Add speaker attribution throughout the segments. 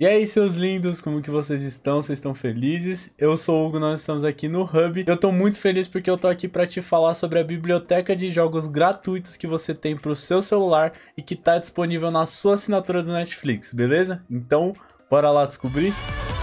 Speaker 1: E aí, seus lindos, como que vocês estão? Vocês estão felizes? Eu sou o Hugo, nós estamos aqui no Hub. Eu tô muito feliz porque eu tô aqui para te falar sobre a biblioteca de jogos gratuitos que você tem pro seu celular e que tá disponível na sua assinatura do Netflix, beleza? Então, bora lá descobrir? Música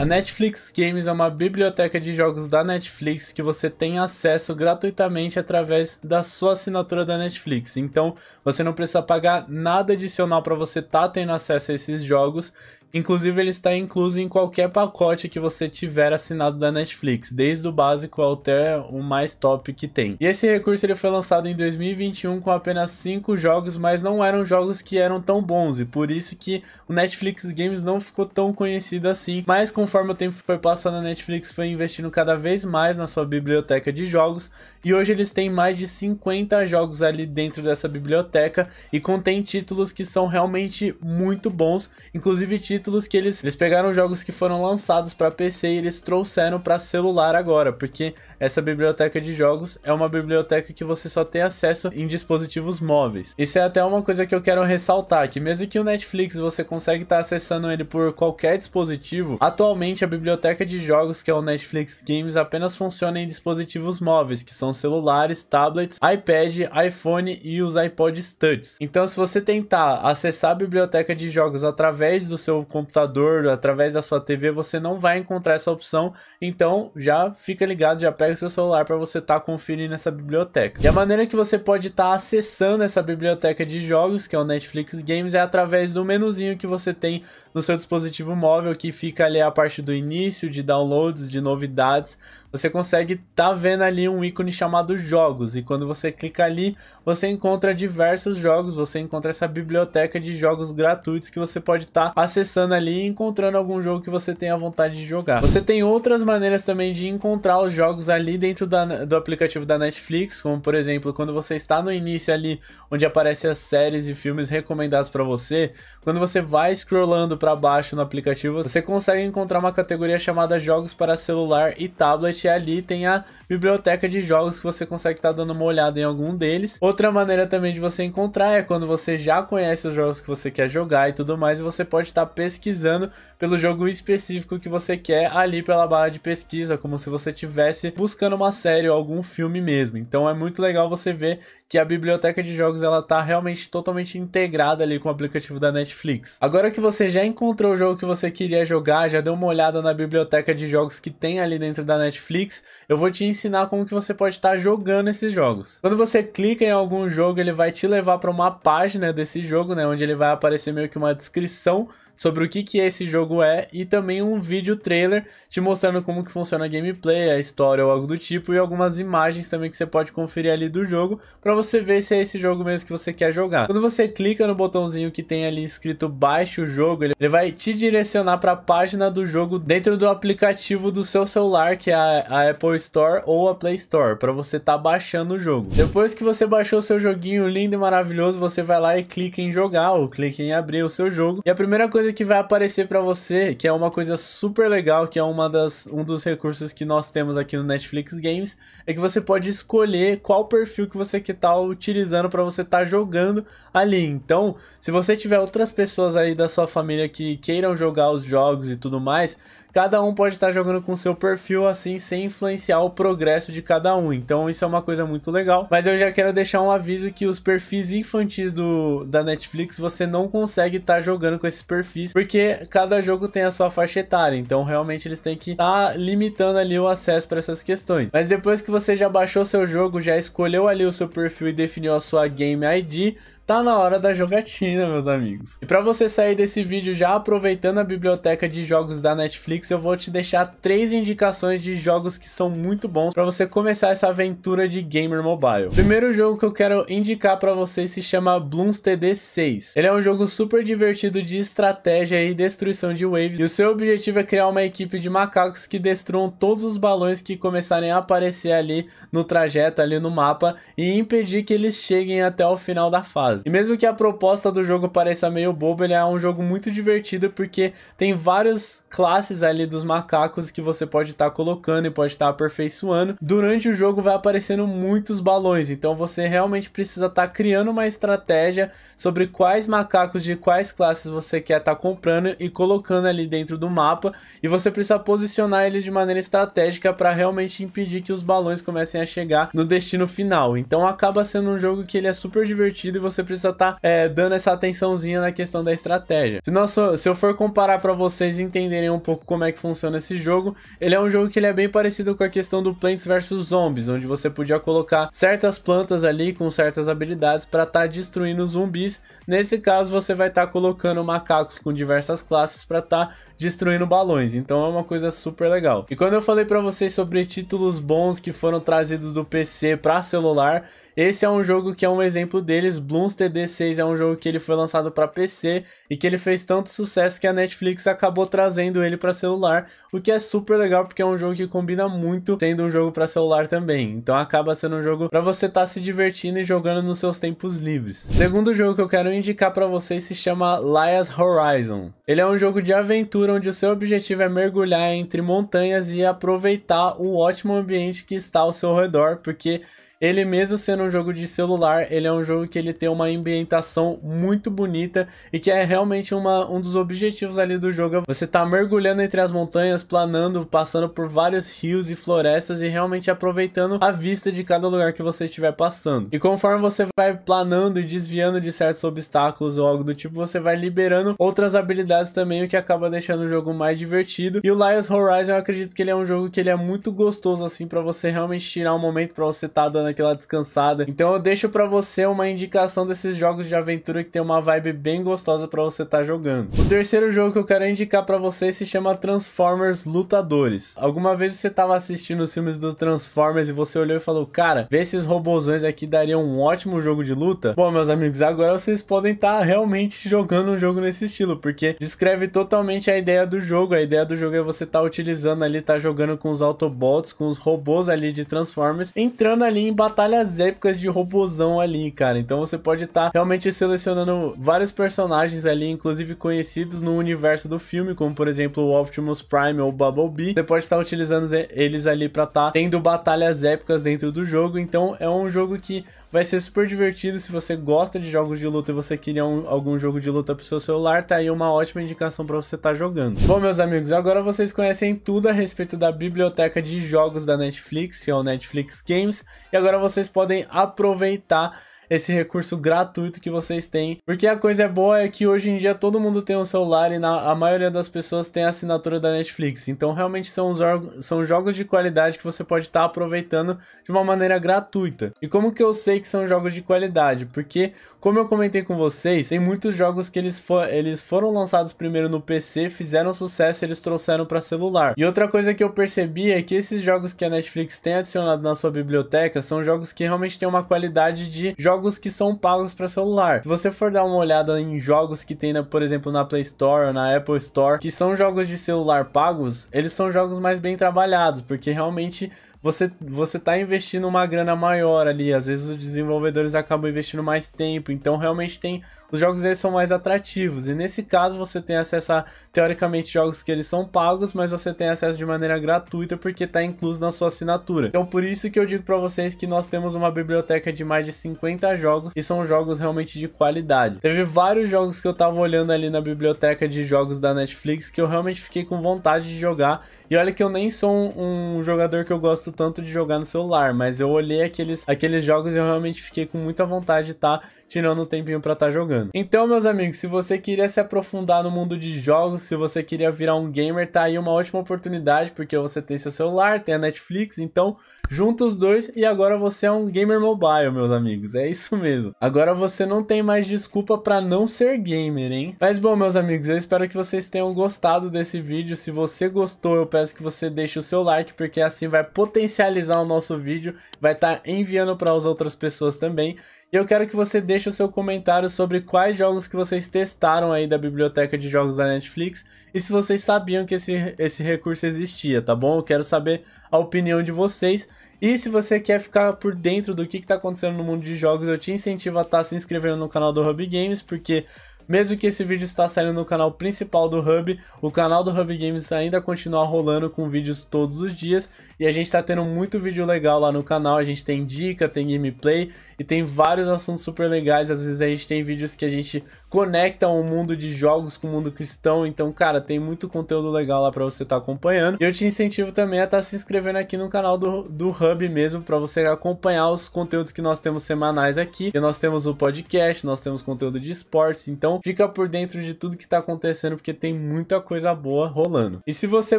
Speaker 1: A Netflix Games é uma biblioteca de jogos da Netflix que você tem acesso gratuitamente através da sua assinatura da Netflix. Então, você não precisa pagar nada adicional para você estar tá tendo acesso a esses jogos Inclusive, ele está incluso em qualquer pacote que você tiver assinado da Netflix, desde o básico até o mais top que tem. E esse recurso ele foi lançado em 2021 com apenas 5 jogos, mas não eram jogos que eram tão bons, e por isso que o Netflix Games não ficou tão conhecido assim. Mas conforme o tempo foi passando, a Netflix foi investindo cada vez mais na sua biblioteca de jogos, e hoje eles têm mais de 50 jogos ali dentro dessa biblioteca e contém títulos que são realmente muito bons, inclusive títulos títulos que eles, eles pegaram jogos que foram lançados para PC e eles trouxeram para celular agora, porque essa biblioteca de jogos é uma biblioteca que você só tem acesso em dispositivos móveis. Isso é até uma coisa que eu quero ressaltar, que mesmo que o Netflix você consegue estar tá acessando ele por qualquer dispositivo, atualmente a biblioteca de jogos que é o Netflix Games apenas funciona em dispositivos móveis, que são celulares, tablets, iPad, iPhone e os iPods Touch. Então se você tentar acessar a biblioteca de jogos através do seu computador, através da sua TV, você não vai encontrar essa opção. Então já fica ligado, já pega o seu celular para você estar tá conferindo essa biblioteca. E a maneira que você pode estar tá acessando essa biblioteca de jogos, que é o Netflix Games, é através do menuzinho que você tem no seu dispositivo móvel, que fica ali a parte do início, de downloads, de novidades. Você consegue estar tá vendo ali um ícone chamado Jogos, e quando você clica ali, você encontra diversos jogos, você encontra essa biblioteca de jogos gratuitos que você pode estar tá acessando ali e encontrando algum jogo que você tenha vontade de jogar. Você tem outras maneiras também de encontrar os jogos ali dentro da, do aplicativo da Netflix, como por exemplo, quando você está no início ali, onde aparecem as séries e filmes recomendados para você, quando você vai scrollando para baixo no aplicativo, você consegue encontrar uma categoria chamada Jogos para celular e tablet, e ali tem a biblioteca de jogos que você consegue estar tá dando uma olhada em algum deles. Outra maneira também de você encontrar é quando você já conhece os jogos que você quer jogar e tudo mais, e você pode estar tá pesquisando pesquisando pelo jogo específico que você quer ali pela barra de pesquisa, como se você estivesse buscando uma série ou algum filme mesmo. Então é muito legal você ver que a biblioteca de jogos ela tá realmente totalmente integrada ali com o aplicativo da Netflix. Agora que você já encontrou o jogo que você queria jogar, já deu uma olhada na biblioteca de jogos que tem ali dentro da Netflix, eu vou te ensinar como que você pode estar tá jogando esses jogos. Quando você clica em algum jogo, ele vai te levar para uma página desse jogo, né, onde ele vai aparecer meio que uma descrição sobre o que, que esse jogo é e também um vídeo trailer te mostrando como que funciona a gameplay, a história ou algo do tipo e algumas imagens também que você pode conferir ali do jogo para você ver se é esse jogo mesmo que você quer jogar. Quando você clica no botãozinho que tem ali escrito baixe o jogo, ele vai te direcionar para a página do jogo dentro do aplicativo do seu celular, que é a Apple Store ou a Play Store, para você estar tá baixando o jogo. Depois que você baixou seu joguinho lindo e maravilhoso, você vai lá e clica em jogar ou clica em abrir o seu jogo. E a primeira coisa coisa que vai aparecer para você, que é uma coisa super legal, que é uma das, um dos recursos que nós temos aqui no Netflix Games, é que você pode escolher qual perfil que você que tá utilizando para você estar tá jogando ali. Então, se você tiver outras pessoas aí da sua família que queiram jogar os jogos e tudo mais, cada um pode estar jogando com seu perfil assim, sem influenciar o progresso de cada um. Então isso é uma coisa muito legal. Mas eu já quero deixar um aviso que os perfis infantis do, da Netflix você não consegue estar tá jogando com esses perfis, porque cada jogo tem a sua faixa etária. Então realmente eles têm que estar tá limitando ali o acesso para essas questões. Mas depois que você já baixou seu jogo, já escolheu ali o seu perfil e definiu a sua game ID, tá na hora da jogatina, meus amigos. E para você sair desse vídeo já aproveitando a biblioteca de jogos da Netflix, eu vou te deixar três indicações de jogos que são muito bons para você começar essa aventura de gamer mobile. primeiro jogo que eu quero indicar para vocês se chama Bloons TD 6. Ele é um jogo super divertido de estratégia e destruição de waves, e o seu objetivo é criar uma equipe de macacos que destruam todos os balões que começarem a aparecer ali no trajeto, ali no mapa, e impedir que eles cheguem até o final da fase. E mesmo que a proposta do jogo pareça meio bobo, ele é um jogo muito divertido porque tem várias classes ali dos macacos que você pode estar tá colocando e pode estar tá aperfeiçoando. Durante o jogo vai aparecendo muitos balões, então você realmente precisa estar tá criando uma estratégia sobre quais macacos de quais classes você quer estar tá comprando e colocando ali dentro do mapa, e você precisa posicionar eles de maneira estratégica para realmente impedir que os balões comecem a chegar no destino final. Então acaba sendo um jogo que ele é super divertido e você você precisa estar tá, é, dando essa atençãozinha na questão da estratégia. Se, nós, se eu for comparar para vocês entenderem um pouco como é que funciona esse jogo, ele é um jogo que ele é bem parecido com a questão do Plants vs Zombies, onde você podia colocar certas plantas ali com certas habilidades para estar tá destruindo zumbis. Nesse caso, você vai estar tá colocando macacos com diversas classes para estar tá destruindo balões. Então é uma coisa super legal. E quando eu falei para vocês sobre títulos bons que foram trazidos do PC para celular, esse é um jogo que é um exemplo deles. Bloons TD6 é um jogo que ele foi lançado para PC e que ele fez tanto sucesso que a Netflix acabou trazendo ele para celular, o que é super legal porque é um jogo que combina muito sendo um jogo para celular também. Então acaba sendo um jogo para você estar tá se divertindo e jogando nos seus tempos livres. Segundo jogo que eu quero indicar para vocês se chama Laia's Horizon. Ele é um jogo de aventura aventura onde o seu objetivo é mergulhar entre montanhas e aproveitar o ótimo ambiente que está ao seu redor, porque ele mesmo sendo um jogo de celular, ele é um jogo que ele tem uma ambientação muito bonita e que é realmente uma, um dos objetivos ali do jogo. Você tá mergulhando entre as montanhas, planando, passando por vários rios e florestas e realmente aproveitando a vista de cada lugar que você estiver passando. E conforme você vai planando e desviando de certos obstáculos ou algo do tipo, você vai liberando outras habilidades também, o que acaba deixando o jogo mais divertido. E o Lions Horizon, eu acredito que ele é um jogo que ele é muito gostoso assim para você realmente tirar um momento para você estar tá dando aquela né, é descansada. Então eu deixo para você uma indicação desses jogos de aventura que tem uma vibe bem gostosa para você estar tá jogando. O terceiro jogo que eu quero indicar para vocês se chama Transformers Lutadores. Alguma vez você tava assistindo os filmes dos Transformers e você olhou e falou, cara, ver esses robozões aqui daria um ótimo jogo de luta? Bom, meus amigos, agora vocês podem estar tá realmente jogando um jogo nesse estilo, porque descreve totalmente a ideia do jogo. A ideia do jogo é você estar tá utilizando ali, tá jogando com os Autobots, com os robôs ali de Transformers, entrando ali em batalhas épicas de robozão ali, cara. Então você pode estar tá realmente selecionando vários personagens ali, inclusive conhecidos no universo do filme, como por exemplo o Optimus Prime ou o Bumblebee. Você pode estar tá utilizando eles ali para estar tá tendo batalhas épicas dentro do jogo. Então é um jogo que Vai ser super divertido. Se você gosta de jogos de luta e você queria um, algum jogo de luta pro seu celular, tá aí uma ótima indicação para você estar tá jogando. Bom, meus amigos, agora vocês conhecem tudo a respeito da biblioteca de jogos da Netflix, que é o Netflix Games, e agora vocês podem aproveitar esse recurso gratuito que vocês têm. Porque a coisa é boa é que hoje em dia todo mundo tem um celular e na, a maioria das pessoas tem a assinatura da Netflix. Então realmente são, são jogos de qualidade que você pode estar tá aproveitando de uma maneira gratuita. E como que eu sei que são jogos de qualidade? Porque, como eu comentei com vocês, tem muitos jogos que eles, for, eles foram lançados primeiro no PC, fizeram sucesso eles trouxeram para celular. E outra coisa que eu percebi é que esses jogos que a Netflix tem adicionado na sua biblioteca são jogos que realmente têm uma qualidade de jogos jogos que são pagos para celular. Se você for dar uma olhada em jogos que tem, na, por exemplo, na Play Store ou na Apple Store, que são jogos de celular pagos, eles são jogos mais bem trabalhados, porque realmente você, você tá investindo uma grana maior ali. Às vezes os desenvolvedores acabam investindo mais tempo. Então realmente tem os jogos deles são mais atrativos. E nesse caso você tem acesso a, teoricamente, jogos que eles são pagos, mas você tem acesso de maneira gratuita porque está incluso na sua assinatura. Então por isso que eu digo para vocês que nós temos uma biblioteca de mais de 50 jogos e são jogos realmente de qualidade. Teve vários jogos que eu estava olhando ali na biblioteca de jogos da Netflix que eu realmente fiquei com vontade de jogar. E olha que eu nem sou um, um jogador que eu gosto tanto de jogar no celular, mas eu olhei aqueles, aqueles jogos e eu realmente fiquei com muita vontade de estar tá tirando um tempinho para estar tá jogando jogando. Então, meus amigos, se você queria se aprofundar no mundo de jogos, se você queria virar um gamer, tá aí uma ótima oportunidade, porque você tem seu celular, tem a Netflix, então Junta os dois e agora você é um gamer mobile, meus amigos. É isso mesmo. Agora você não tem mais desculpa para não ser gamer, hein? Mas bom, meus amigos, eu espero que vocês tenham gostado desse vídeo. Se você gostou, eu peço que você deixe o seu like, porque assim vai potencializar o nosso vídeo, vai estar tá enviando para as outras pessoas também. E eu quero que você deixe o seu comentário sobre quais jogos que vocês testaram aí da biblioteca de jogos da Netflix e se vocês sabiam que esse, esse recurso existia, tá bom? Eu quero saber a opinião de vocês. E se você quer ficar por dentro do que está acontecendo no mundo de jogos, eu te incentivo a estar tá se inscrevendo no canal do Hub Games, porque mesmo que esse vídeo está saindo no canal principal do Hub, o canal do Hub Games ainda continua rolando com vídeos todos os dias e a gente está tendo muito vídeo legal lá no canal, a gente tem dica, tem gameplay e tem vários assuntos super legais, às vezes a gente tem vídeos que a gente conecta o um mundo de jogos com o mundo cristão, então cara, tem muito conteúdo legal lá para você estar tá acompanhando. E eu te incentivo também a estar tá se inscrevendo aqui no canal do, do Hub mesmo para você acompanhar os conteúdos que nós temos semanais aqui. E nós temos o podcast, nós temos conteúdo de esportes, então fica por dentro de tudo que tá acontecendo, porque tem muita coisa boa rolando. E se você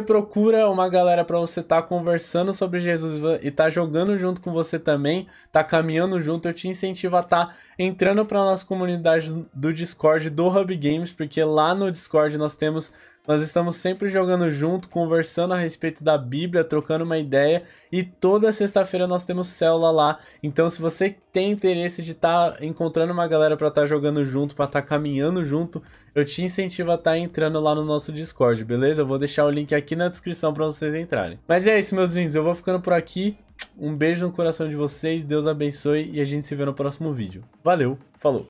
Speaker 1: procura uma galera para você tá conversando sobre Jesus e tá jogando junto com você também, tá caminhando junto, eu te incentivo a tá entrando pra nossa comunidade do Discord do Hub Games, porque lá no Discord nós temos nós estamos sempre jogando junto, conversando a respeito da Bíblia, trocando uma ideia e toda sexta-feira nós temos célula lá. Então, se você tem interesse de estar tá encontrando uma galera para estar tá jogando junto, para estar tá caminhando junto, eu te incentivo a estar tá entrando lá no nosso Discord, beleza? Eu vou deixar o link aqui na descrição para vocês entrarem. Mas é isso, meus lindos, eu vou ficando por aqui. Um beijo no coração de vocês, Deus abençoe e a gente se vê no próximo vídeo. Valeu, falou!